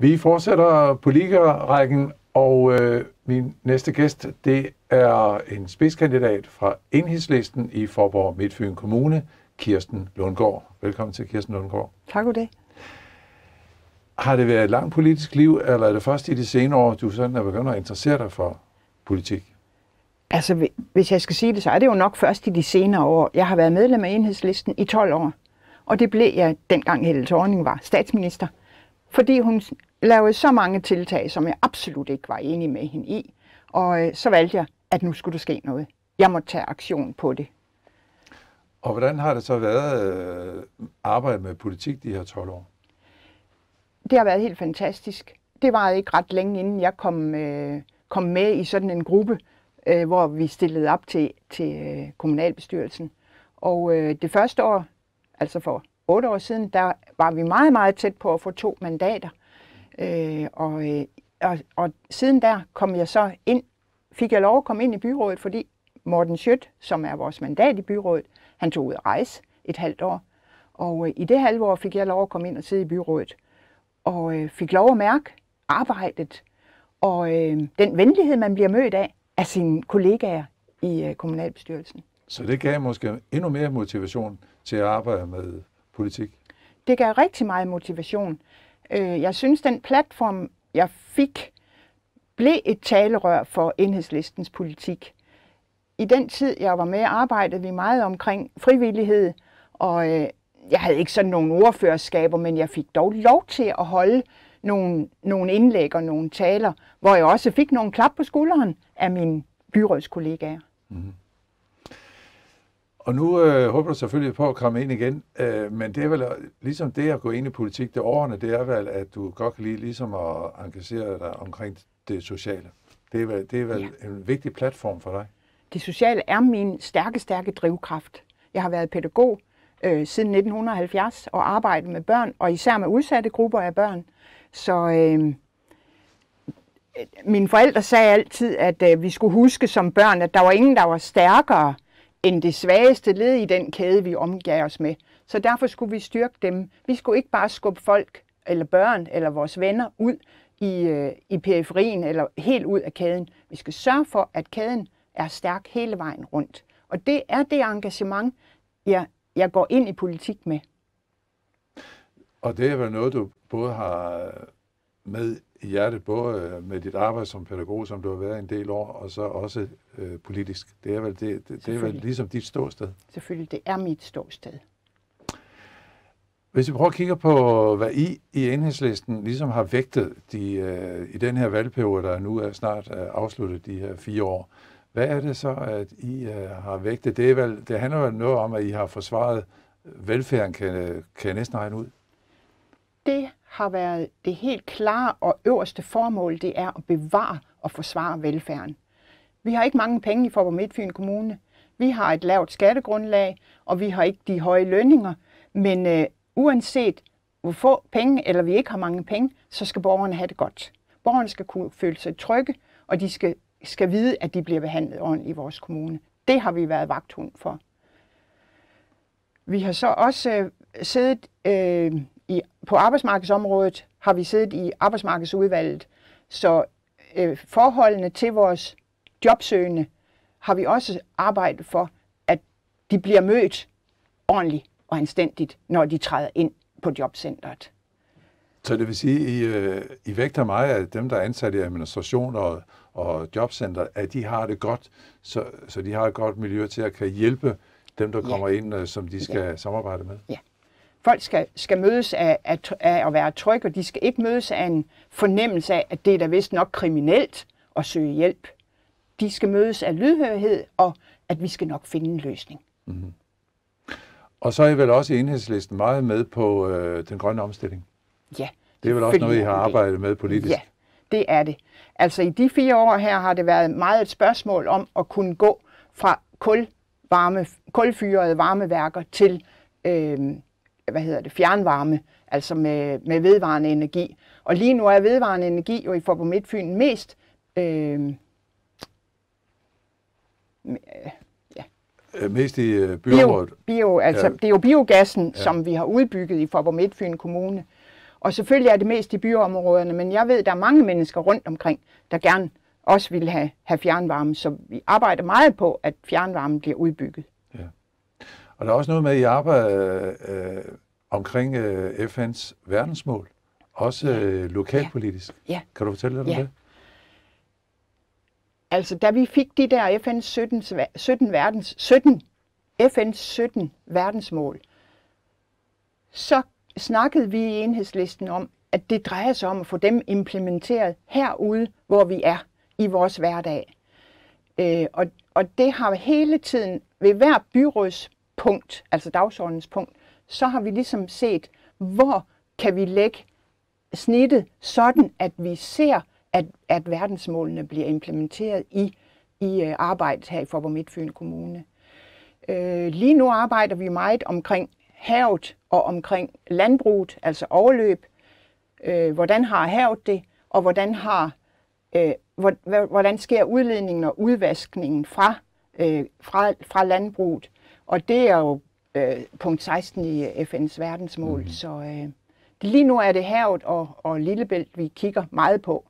Vi fortsætter politikerrækken, og øh, min næste gæst, det er en spidskandidat fra enhedslisten i Forborg Midtfyn Kommune, Kirsten Lundgaard. Velkommen til, Kirsten Lundgaard. Tak for det. Har det været et langt politisk liv, eller er det først i de senere år, du sådan er begyndt at interessere dig for politik? Altså, hvis jeg skal sige det, så er det jo nok først i de senere år. Jeg har været medlem af enhedslisten i 12 år, og det blev jeg dengang Helle Thorning var statsminister fordi hun lavede så mange tiltag, som jeg absolut ikke var enig med hende i. Og øh, så valgte jeg, at nu skulle der ske noget. Jeg måtte tage aktion på det. Og hvordan har det så været at øh, arbejde med politik de her 12 år? Det har været helt fantastisk. Det var ikke ret længe inden jeg kom, øh, kom med i sådan en gruppe, hvor vi stillede op til, til kommunalbestyrelsen. Og det første år, altså for otte år siden, der var vi meget, meget tæt på at få to mandater. Øh, og, øh, og, og siden der kom jeg så ind, fik jeg lov at komme ind i byrådet, fordi Morten Schødt, som er vores mandat i byrådet, han tog ud at rejse et halvt år. Og øh, i det halve år fik jeg lov at komme ind og sidde i byrådet. Og øh, fik lov at mærke arbejdet og øh, den venlighed, man bliver mødt af af sine kollegaer i øh, kommunalbestyrelsen. Så det gav måske endnu mere motivation til at arbejde med politik? Det gav rigtig meget motivation. Øh, jeg synes, den platform, jeg fik, blev et talerør for enhedslistens politik. I den tid, jeg var med, arbejdede vi meget omkring frivillighed, og øh, jeg havde ikke sådan nogle ordførerskaber, men jeg fik dog lov til at holde nogle, nogle indlæg og nogle taler, hvor jeg også fik nogle klap på skulderen af mine byrådskollegaer. Mm. Og nu øh, håber du selvfølgelig på at komme ind igen, øh, men det er vel ligesom det at gå ind i politik, det årene, det er vel, at du godt kan lide ligesom at engagere dig omkring det sociale. Det er vel, det er vel ja. en vigtig platform for dig. Det sociale er min stærke, stærke drivkraft. Jeg har været pædagog øh, siden 1970 og arbejdet med børn, og især med udsatte grupper af børn. Så øh, mine forældre sagde altid, at øh, vi skulle huske som børn, at der var ingen, der var stærkere, end det svageste led i den kæde, vi omgav os med. Så derfor skulle vi styrke dem. Vi skulle ikke bare skubbe folk, eller børn, eller vores venner ud i, øh, i periferien, eller helt ud af kæden. Vi skal sørge for, at kæden er stærk hele vejen rundt. Og det er det engagement, jeg, jeg går ind i politik med. Og det er vel noget, du både har med i hjertet, både øh, med dit arbejde som pædagog, som du har været en del år, og så også øh, politisk. Det er, vel, det, det, det er vel ligesom dit ståsted? Selvfølgelig, det er mit ståsted. Hvis vi prøver at kigge på, hvad I i enhedslisten ligesom har vægtet de, øh, i den her valgperiode, der nu er snart øh, afsluttet de her fire år, hvad er det så, at I øh, har vægtet? Det, er vel, det handler vel noget om, at I har forsvaret øh, velfærden, kan, kan jeg næsten regne ud? Det har været det helt klare og øverste formål, det er at bevare og forsvare velfærden. Vi har ikke mange penge i Forborg Midtfyn Kommune. Vi har et lavt skattegrundlag, og vi har ikke de høje lønninger. Men øh, uanset hvor få penge, eller vi ikke har mange penge, så skal borgerne have det godt. Borgerne skal kunne føle sig trygge, og de skal, skal vide, at de bliver behandlet ordentligt i vores kommune. Det har vi været vagthund for. Vi har så også øh, siddet øh, i, på arbejdsmarkedsområdet har vi siddet i arbejdsmarkedsudvalget, så øh, forholdene til vores jobsøgende har vi også arbejdet for, at de bliver mødt ordentligt og anstændigt, når de træder ind på jobcentret. Så det vil sige, I, øh, I vægter meget af dem, der er ansat i administration og, og jobcenter, at de har det godt, så, så de har et godt miljø til at kan hjælpe dem, der kommer ja. ind, øh, som de skal ja. samarbejde med? Ja. Folk skal, skal mødes af, af, af at være trygge, og de skal ikke mødes af en fornemmelse af, at det er da vist nok kriminelt at søge hjælp. De skal mødes af lydhørighed, og at vi skal nok finde en løsning. Mm-hmm. Og så er I vel også i enhedslisten meget med på øh, den grønne omstilling? Ja. Det er vel også noget, I har arbejdet med politisk? Ja, det er det. Altså i de fire år her har det været meget et spørgsmål om at kunne gå fra kul, varme, kulfyrede varmeværker til øh, hvad hedder det, fjernvarme, altså med, med vedvarende energi. Og lige nu er vedvarende energi jo i Forbo Midtfyn mest øhm, øh, ja. Øh, mest i øh, byområdet? Bio, bio, altså, ja. Det er jo biogassen, ja. som vi har udbygget i Forbo Midtfyn Kommune. Og selvfølgelig er det mest i byområderne, men jeg ved, at der er mange mennesker rundt omkring, der gerne også vil have, have fjernvarme, så vi arbejder meget på, at fjernvarmen bliver udbygget. Og der er også noget med, at I arbejder øh, omkring øh, FN's verdensmål, også øh, lokalpolitisk. Ja. ja. Kan du fortælle lidt ja. om det? Altså, da vi fik de der FN's 17, 17 verdens, 17, FN's 17 verdensmål, så snakkede vi i enhedslisten om, at det drejer sig om at få dem implementeret herude, hvor vi er i vores hverdag. Øh, og, og det har hele tiden ved hver byråds punkt, altså dagsordens punkt, så har vi ligesom set, hvor kan vi lægge snittet, sådan at vi ser, at, at verdensmålene bliver implementeret i, i øh, arbejdet her i Forborg Midtfyn Kommune. Øh, lige nu arbejder vi meget omkring havet og omkring landbruget, altså overløb. Øh, hvordan har havet det, og hvordan har øh, hvordan sker udledningen og udvaskningen fra, øh, fra, fra landbruget? Og det er jo øh, punkt 16 i øh, FN's verdensmål, mm. så øh, lige nu er det havet og, og Lillebælt, vi kigger meget på.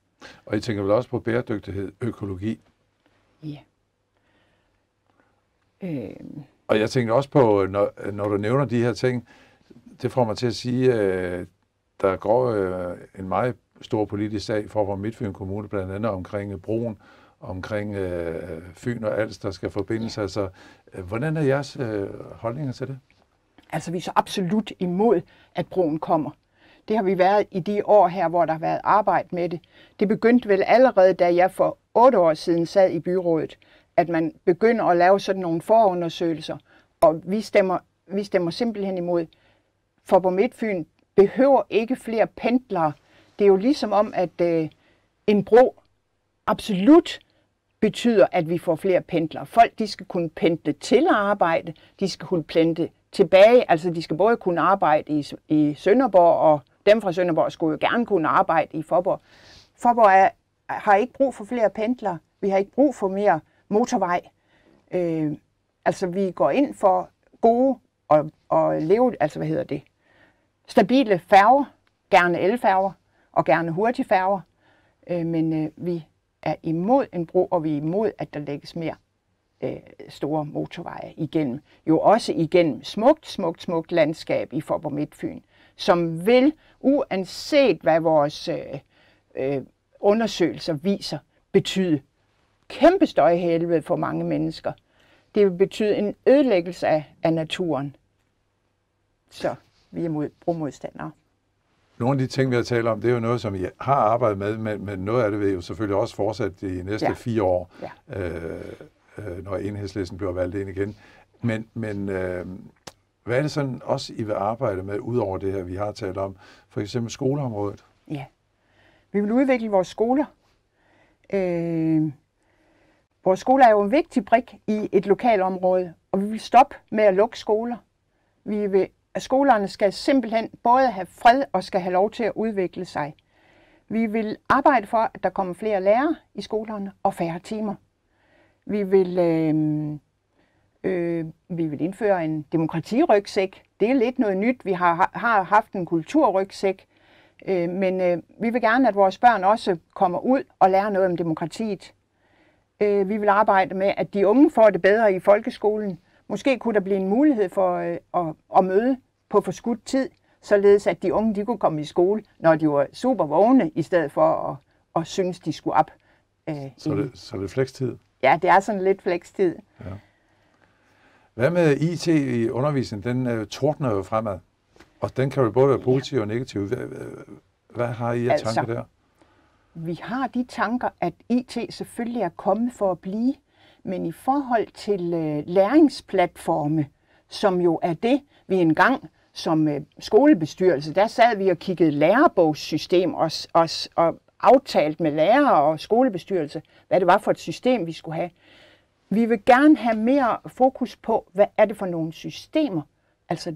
Og I tænker vel også på bæredygtighed, økologi? Ja. Øh... Og jeg tænker også på, når, når du nævner de her ting, det får mig til at sige, øh, der går øh, en meget stor politisk sag for, for Midtfyn Kommune blandt andet omkring broen omkring øh, Fyn og Als, der skal forbindes. Ja. Altså, øh, hvordan er jeres øh, holdninger til det? Altså, vi er så absolut imod, at broen kommer. Det har vi været i de år her, hvor der har været arbejde med det. Det begyndte vel allerede, da jeg for otte år siden sad i byrådet, at man begynder at lave sådan nogle forundersøgelser. Og vi stemmer, vi stemmer simpelthen imod. For på Midtfyn behøver ikke flere pendlere. Det er jo ligesom om, at øh, en bro absolut betyder, at vi får flere pendlere. Folk de skal kunne pendle til arbejde, de skal kunne pendle tilbage, altså de skal både kunne arbejde i, i Sønderborg, og dem fra Sønderborg skulle jo gerne kunne arbejde i Forborg. Forborg er, har ikke brug for flere pendlere, vi har ikke brug for mere motorvej. Øh, altså vi går ind for gode og, og leve, altså hvad hedder det, stabile færger, gerne elfærger og gerne hurtige færger, øh, men øh, vi er imod en bro, og vi er imod, at der lægges mere øh, store motorveje igennem. Jo også igennem smukt, smukt, smukt landskab i Forborg Midtfyn, som vil, uanset hvad vores øh, øh, undersøgelser viser, betyde kæmpe støjhelvede for mange mennesker. Det vil betyde en ødelæggelse af, af naturen. Så vi er mod, brugmodstandere. Nogle af de ting, vi har talt om, det er jo noget, som vi har arbejdet med, men, men noget af det vil jo selvfølgelig også fortsætte de næste ja. fire år, ja. øh, øh når enhedslisten bliver valgt ind igen. Men, men øh, hvad er det sådan også, I vil arbejde med, udover det her, vi har talt om? For eksempel skoleområdet. Ja. Vi vil udvikle vores skoler. Øh, vores skoler er jo en vigtig brik i et lokalområde, og vi vil stoppe med at lukke skoler. Vi vil at skolerne skal simpelthen både have fred og skal have lov til at udvikle sig. Vi vil arbejde for, at der kommer flere lærere i skolerne og færre timer. Vi vil, øh, øh, vi vil indføre en demokratirygsæk. Det er lidt noget nyt. Vi har, har haft en kulturrygsæk, øh, men øh, vi vil gerne, at vores børn også kommer ud og lærer noget om demokratiet. Øh, vi vil arbejde med, at de unge får det bedre i folkeskolen. Måske kunne der blive en mulighed for øh, at, at møde på forskudt tid, således at de unge de kunne komme i skole, når de var super vågne, i stedet for at, at synes, de skulle op. Øh, så, det, så det er flekstid? Ja, det er sådan lidt flekstid. Ja. Hvad med IT i undervisningen? Den øh, tordner jo fremad, og den kan jo både være positiv ja. og negativ. Hvad, hvad har I af altså, tanker der? Vi har de tanker, at IT selvfølgelig er kommet for at blive, men i forhold til øh, læringsplatforme, som jo er det, vi engang som øh, skolebestyrelse, der sad vi og kiggede lærerbogssystem og, og, og aftalt med lærere og skolebestyrelse, hvad det var for et system, vi skulle have. Vi vil gerne have mere fokus på, hvad er det for nogle systemer, altså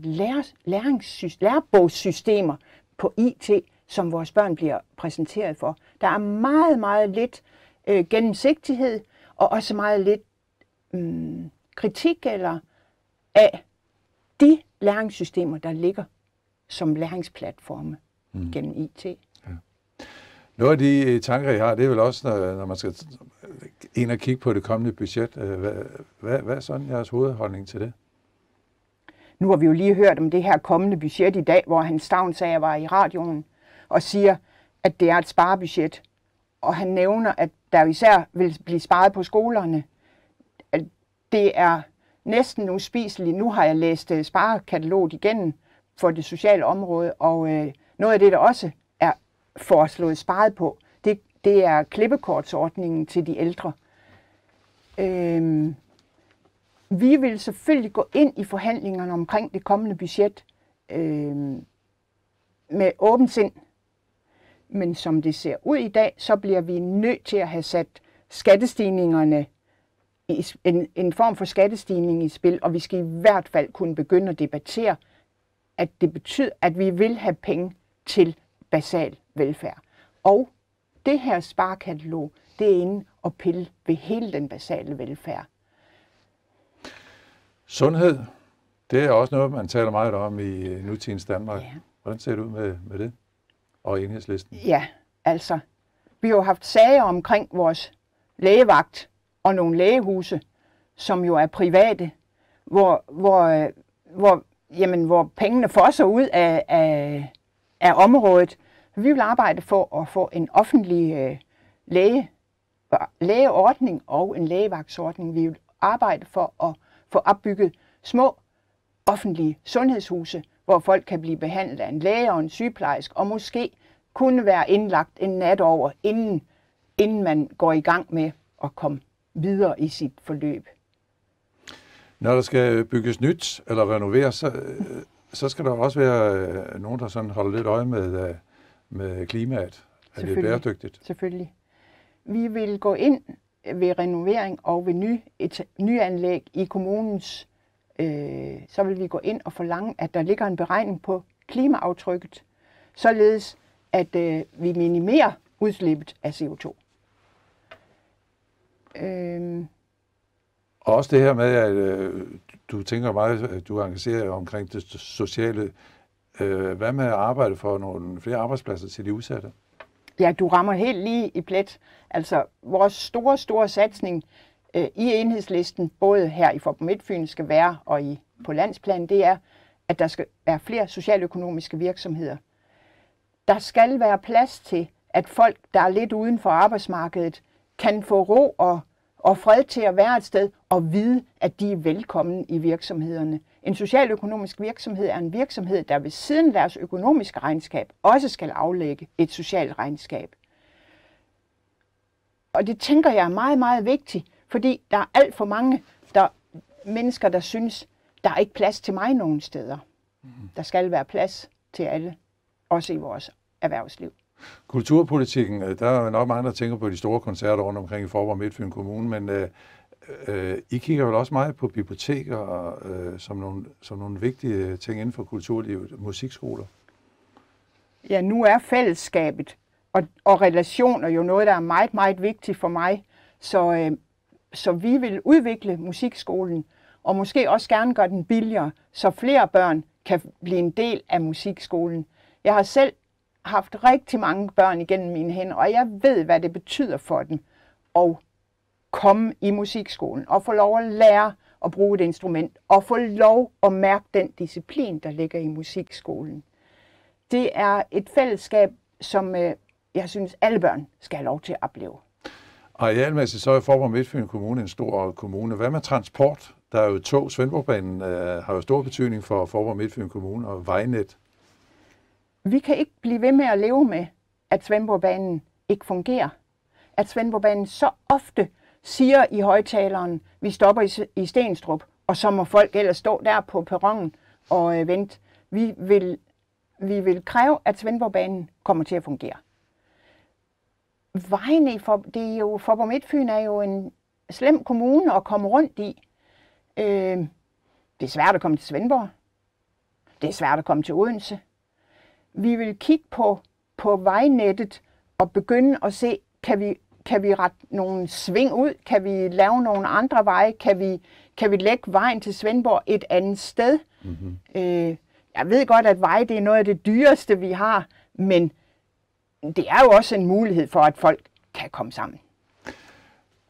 lærings, lærebogssystemer på IT, som vores børn bliver præsenteret for. Der er meget, meget lidt øh, gennemsigtighed, og også meget lidt mm, kritik eller af de læringssystemer, der ligger som læringsplatforme mm. gennem IT. Ja. Noget af de øh, tanker, jeg har, det er vel også, når, når man skal ind og kigge på det kommende budget. Øh, hvad, hvad, hvad er sådan jeres hovedholdning til det? Nu har vi jo lige hørt om det her kommende budget i dag, hvor han Stavn sagde, jeg var i radioen, og siger, at det er et sparebudget og han nævner, at der især vil blive sparet på skolerne. Det er næsten uspiseligt. Nu har jeg læst øh, sparekataloget igennem for det sociale område, og øh, noget af det, der også er foreslået sparet på, det, det er klippekortsordningen til de ældre. Øhm, vi vil selvfølgelig gå ind i forhandlingerne omkring det kommende budget øhm, med åbent sind men som det ser ud i dag, så bliver vi nødt til at have sat skattestigningerne i, en, en form for skattestigning i spil, og vi skal i hvert fald kunne begynde at debattere, at det betyder, at vi vil have penge til basal velfærd. Og det her sparkatalog, det er inde og pille ved hele den basale velfærd. Sundhed, det er også noget, man taler meget om i øh, nutidens Danmark. Ja. Hvordan ser det ud med, med det? Og enhedslisten? Ja, altså. Vi har jo haft sager omkring vores lægevagt og nogle lægehuse, som jo er private, hvor, hvor, øh, hvor, jamen, hvor pengene fosser ud af, af, af området. Vi vil arbejde for at få en offentlig øh, læge, lægeordning og en lægevagtsordning. Vi vil arbejde for at få opbygget små offentlige sundhedshuse, hvor folk kan blive behandlet af en læge og en sygeplejerske, og måske kunne være indlagt en nat over, inden, inden man går i gang med at komme videre i sit forløb. Når der skal bygges nyt eller renoveres, så, så skal der også være øh, nogen, der sådan holder lidt øje med, øh, med klimaet. Er det bæredygtigt? Selvfølgelig. Vi vil gå ind ved renovering og ved ny, et, nyanlæg i kommunens øh, så vil vi gå ind og forlange, at der ligger en beregning på klimaaftrykket, således at øh, vi minimerer udslippet af CO2. Øh, også det her med, at øh, du tænker meget, du engagerer omkring det sociale. Øh, hvad med at arbejde for nogle flere arbejdspladser til de udsatte? Ja, du rammer helt lige i plet. Altså, vores store, store satsning øh, i enhedslisten, både her i Forborg Midtfyn skal være, og i, på landsplan, det er, at der skal være flere socialøkonomiske virksomheder. Der skal være plads til, at folk, der er lidt uden for arbejdsmarkedet, kan få ro og, og fred til at være et sted og vide, at de er velkommen i virksomhederne. En socialøkonomisk virksomhed er en virksomhed, der ved siden deres økonomiske regnskab også skal aflægge et socialt regnskab. Og det tænker jeg er meget, meget vigtigt, fordi der er alt for mange der, mennesker, der synes, der er ikke plads til mig nogen steder. Mm. Der skal være plads til alle, også i vores erhvervsliv. Kulturpolitikken, øh, der er nok mange, der tænker på de store koncerter rundt omkring i Forborg Midtfyn Kommune, men øh, øh, I kigger vel også meget på biblioteker øh, som, nogle, som nogle vigtige ting inden for kulturlivet, musikskoler? Ja, nu er fællesskabet og, og relationer jo noget, der er meget, meget vigtigt for mig. Så øh, så vi vil udvikle musikskolen, og måske også gerne gøre den billigere, så flere børn kan blive en del af musikskolen. Jeg har selv haft rigtig mange børn igennem mine hænder, og jeg ved, hvad det betyder for dem at komme i musikskolen og få lov at lære at bruge et instrument og få lov at mærke den disciplin, der ligger i musikskolen. Det er et fællesskab, som øh, jeg synes, alle børn skal have lov til at opleve. Arealmæssigt så er Forborg Midtfyn Kommune en stor kommune. Hvad med transport? Der er jo tog. Svendborgbanen øh, har jo stor betydning for Forborg Midtfyn Kommune og vejnet. Vi kan ikke blive ved med at leve med, at Svendborgbanen ikke fungerer. At Svendborgbanen så ofte siger i højtaleren, vi stopper i, Stenstrup, og så må folk ellers stå der på perronen og øh, vente. Vi vil, vi vil kræve, at Svendborgbanen kommer til at fungere vejene i for, det er jo, Forborg Midtfyn er jo en slem kommune at komme rundt i. Øh, det er svært at komme til Svendborg. Det er svært at komme til Odense. Vi vil kigge på, på vejnettet og begynde at se, kan vi, kan vi rette nogle sving ud? Kan vi lave nogle andre veje? Kan vi, kan vi lægge vejen til Svendborg et andet sted? Mm-hmm. Øh, jeg ved godt, at veje det er noget af det dyreste, vi har, men det er jo også en mulighed for, at folk kan komme sammen.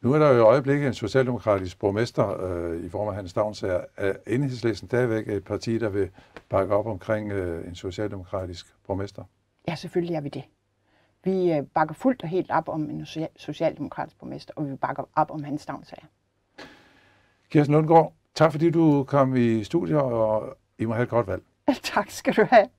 Nu er der jo i øjeblikket en socialdemokratisk borgmester øh, i form af Hans Stavnsager. Er enhedslæsen stadigvæk et parti, der vil bakke op omkring øh, en socialdemokratisk borgmester? Ja, selvfølgelig er vi det. Vi øh, bakker fuldt og helt op om en socialdemokratisk borgmester, og vi bakker op om Hans Stavnsager. Kirsten Lundgaard, tak fordi du kom i studiet, og I må have et godt valg. tak skal du have.